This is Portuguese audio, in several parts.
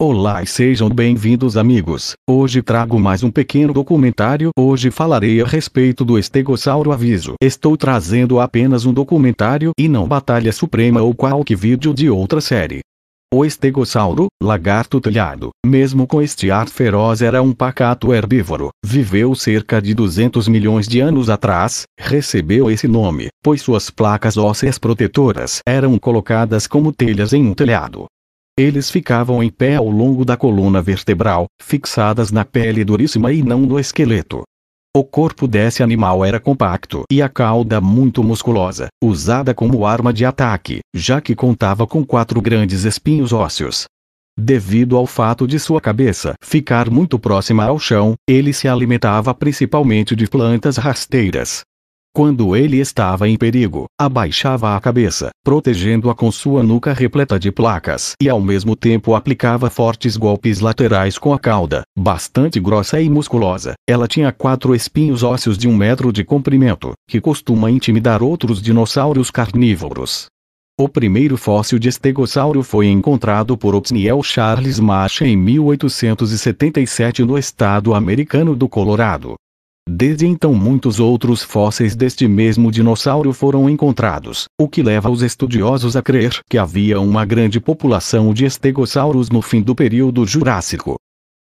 Olá e sejam bem-vindos amigos. Hoje trago mais um pequeno documentário. Hoje falarei a respeito do Estegossauro Aviso. Estou trazendo apenas um documentário e não Batalha Suprema ou qualquer vídeo de outra série. O estegossauro, lagarto telhado, mesmo com este ar feroz era um pacato herbívoro, viveu cerca de 200 milhões de anos atrás, recebeu esse nome, pois suas placas ósseas protetoras eram colocadas como telhas em um telhado. Eles ficavam em pé ao longo da coluna vertebral, fixadas na pele duríssima e não no esqueleto. O corpo desse animal era compacto e a cauda muito musculosa, usada como arma de ataque, já que contava com quatro grandes espinhos ósseos. Devido ao fato de sua cabeça ficar muito próxima ao chão, ele se alimentava principalmente de plantas rasteiras, quando ele estava em perigo, abaixava a cabeça, protegendo-a com sua nuca repleta de placas e ao mesmo tempo aplicava fortes golpes laterais com a cauda, bastante grossa e musculosa. Ela tinha quatro espinhos ósseos de um metro de comprimento, que costuma intimidar outros dinossauros carnívoros. O primeiro fóssil de estegossauro foi encontrado por Othniel Charles Marsh em 1877 no estado americano do Colorado. Desde então muitos outros fósseis deste mesmo dinossauro foram encontrados, o que leva os estudiosos a crer que havia uma grande população de estegossauros no fim do período Jurássico.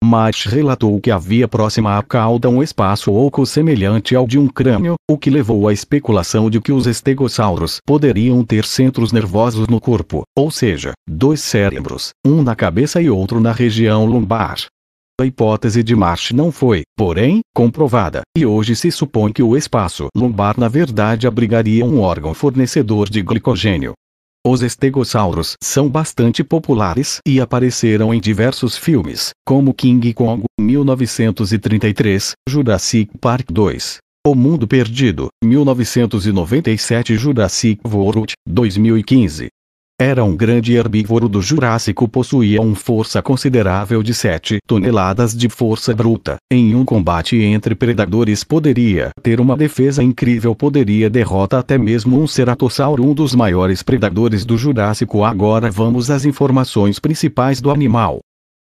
Marsh relatou que havia próxima à cauda um espaço oco semelhante ao de um crânio, o que levou à especulação de que os estegossauros poderiam ter centros nervosos no corpo, ou seja, dois cérebros, um na cabeça e outro na região lombar. A hipótese de marche não foi, porém, comprovada, e hoje se supõe que o espaço lombar na verdade abrigaria um órgão fornecedor de glicogênio. Os estegossauros são bastante populares e apareceram em diversos filmes, como King Kong, 1933, Jurassic Park 2, O Mundo Perdido, 1997 Jurassic World, 2015, era um grande herbívoro do Jurássico possuía uma força considerável de 7 toneladas de força bruta. Em um combate entre predadores poderia ter uma defesa incrível poderia derrota até mesmo um ceratossauro um dos maiores predadores do Jurássico. Agora vamos às informações principais do animal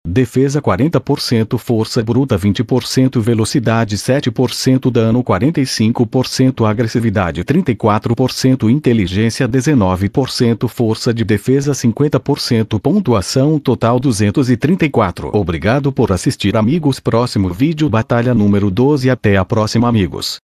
defesa 40%, força bruta 20%, velocidade 7%, dano 45%, agressividade 34%, inteligência 19%, força de defesa 50%, pontuação total 234. Obrigado por assistir amigos, próximo vídeo batalha número 12 até a próxima amigos.